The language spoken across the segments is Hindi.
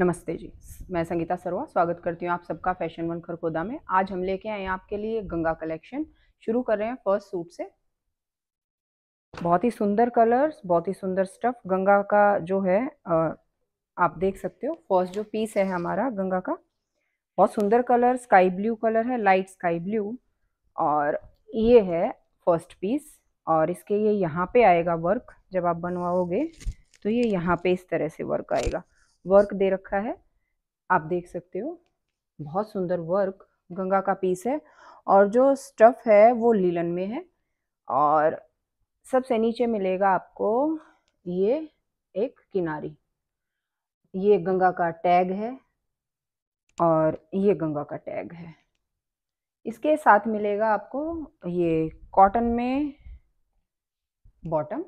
नमस्ते जी मैं संगीता सरवा स्वागत करती हूँ आप सबका फैशन वन खरखोदा में आज हम लेके आए हैं आपके लिए गंगा कलेक्शन शुरू कर रहे हैं फर्स्ट सूट से बहुत ही सुंदर कलर्स बहुत ही सुंदर स्टफ गंगा का जो है आप देख सकते हो फर्स्ट जो पीस है हमारा गंगा का बहुत सुंदर कलर स्काई ब्लू कलर है लाइट स्काई ब्लू और ये है फर्स्ट पीस और इसके ये यहाँ पे आएगा वर्क जब आप बनवाओगे तो ये यहाँ पे इस तरह से वर्क आएगा वर्क दे रखा है आप देख सकते हो बहुत सुंदर वर्क गंगा का पीस है और जो स्टफ है वो लीलन में है और सबसे नीचे मिलेगा आपको ये एक किनारी ये गंगा का टैग है और ये गंगा का टैग है इसके साथ मिलेगा आपको ये कॉटन में बॉटम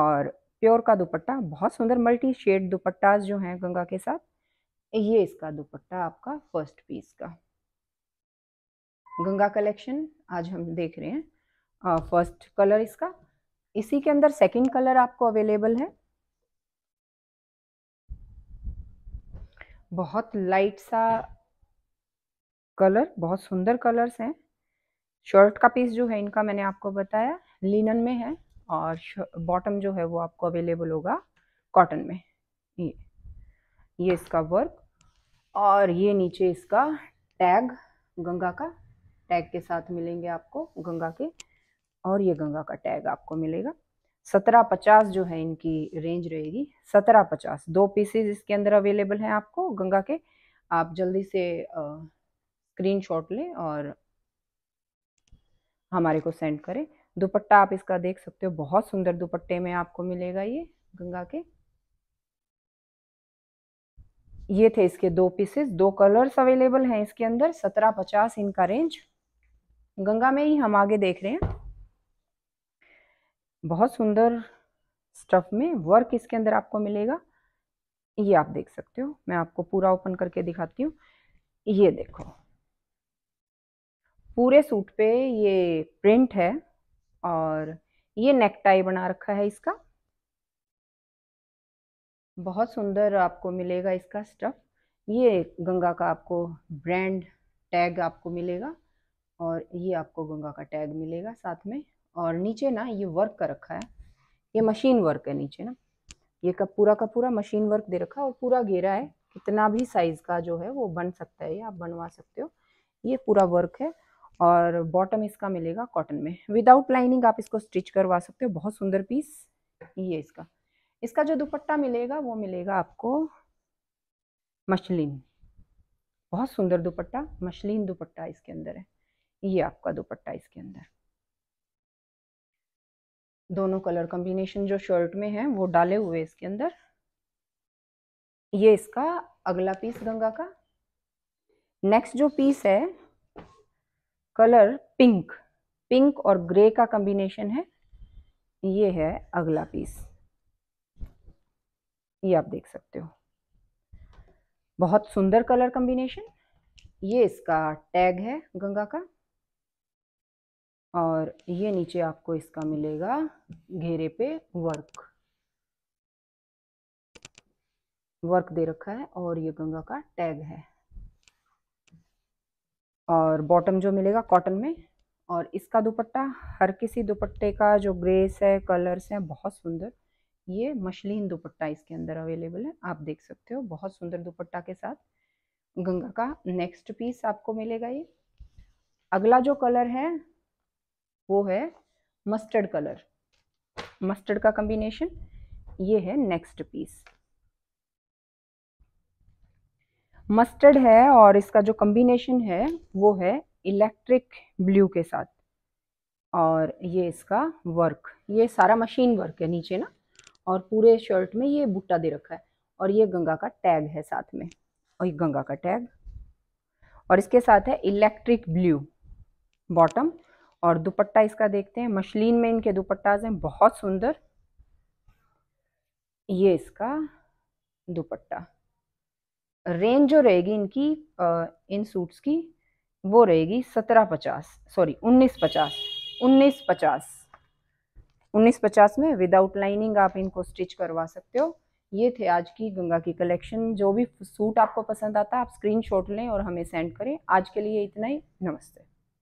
और प्योर का दुपट्टा बहुत सुंदर मल्टी शेड दुपट्टाज जो हैं गंगा के साथ ये इसका दुपट्टा आपका फर्स्ट पीस का गंगा कलेक्शन आज हम देख रहे हैं फर्स्ट कलर इसका इसी के अंदर सेकंड कलर आपको अवेलेबल है बहुत लाइट सा कलर बहुत सुंदर कलर्स हैं शर्ट का पीस जो है इनका मैंने आपको बताया लिनन में है और बॉटम जो है वो आपको अवेलेबल होगा कॉटन में ये ये इसका वर्क और ये नीचे इसका टैग गंगा का टैग के साथ मिलेंगे आपको गंगा के और ये गंगा का टैग आपको मिलेगा सत्रह पचास जो है इनकी रेंज रहेगी सत्रह पचास दो पीसेज इसके अंदर अवेलेबल हैं आपको गंगा के आप जल्दी से स्क्रीनशॉट लें और हमारे को सेंड करें दुपट्टा आप इसका देख सकते हो बहुत सुंदर दुपट्टे में आपको मिलेगा ये गंगा के ये थे इसके दो पीसेस दो कलर्स अवेलेबल हैं इसके अंदर सत्रह पचास इनका रेंज गंगा में ही हम आगे देख रहे हैं बहुत सुंदर स्टफ में वर्क इसके अंदर आपको मिलेगा ये आप देख सकते हो मैं आपको पूरा ओपन करके दिखाती हूँ ये देखो पूरे सूट पे ये प्रिंट है और ये नेक टाई बना रखा है इसका बहुत सुंदर आपको मिलेगा इसका स्टफ ये गंगा का आपको ब्रांड टैग आपको मिलेगा और ये आपको गंगा का टैग मिलेगा साथ में और नीचे ना ये वर्क का रखा है ये मशीन वर्क है नीचे ना ये का पूरा का पूरा मशीन वर्क दे रखा है और पूरा घेरा है कितना भी साइज का जो है वो बन सकता है ये आप बनवा सकते हो ये पूरा वर्क है और बॉटम इसका मिलेगा कॉटन में विदाउट लाइनिंग आप इसको स्टिच करवा सकते हो बहुत सुंदर पीस ये इसका इसका जो दुपट्टा मिलेगा वो मिलेगा आपको मशलिन बहुत सुंदर दुपट्टा मशलिन दुपट्टा इसके अंदर है ये आपका दुपट्टा इसके अंदर दोनों कलर कॉम्बिनेशन जो शर्ट में है वो डाले हुए इसके अंदर ये इसका अगला पीस गंगा का नेक्स्ट जो पीस है कलर पिंक पिंक और ग्रे का कॉम्बिनेशन है ये है अगला पीस ये आप देख सकते हो बहुत सुंदर कलर कॉम्बिनेशन ये इसका टैग है गंगा का और ये नीचे आपको इसका मिलेगा घेरे पे वर्क वर्क दे रखा है और ये गंगा का टैग है और बॉटम जो मिलेगा कॉटन में और इसका दुपट्टा हर किसी दुपट्टे का जो ग्रेस है कलर्स हैं बहुत सुंदर ये मशलिन दुपट्टा इसके अंदर अवेलेबल है आप देख सकते हो बहुत सुंदर दुपट्टा के साथ गंगा का नेक्स्ट पीस आपको मिलेगा ये अगला जो कलर है वो है मस्टर्ड कलर मस्टर्ड का कम्बिनेशन ये है नेक्स्ट पीस मस्टर्ड है और इसका जो कम्बिनेशन है वो है इलेक्ट्रिक ब्लू के साथ और ये इसका वर्क ये सारा मशीन वर्क है नीचे ना और पूरे शर्ट में ये बूटा दे रखा है और ये गंगा का टैग है साथ में और ये गंगा का टैग और इसके साथ है इलेक्ट्रिक ब्लू बॉटम और दुपट्टा इसका देखते हैं मशलिन में इनके दुपट्टाज हैं बहुत सुंदर ये इसका दुपट्टा रेंज जो रहेगी इनकी इन सूट्स की वो रहेगी सत्रह पचास सॉरी उन्नीस पचास उन्नीस पचास उन्नीस पचास में विदाउट लाइनिंग आप इनको स्टिच करवा सकते हो ये थे आज की गंगा की कलेक्शन जो भी सूट आपको पसंद आता है आप स्क्रीनशॉट लें और हमें सेंड करें आज के लिए इतना ही नमस्ते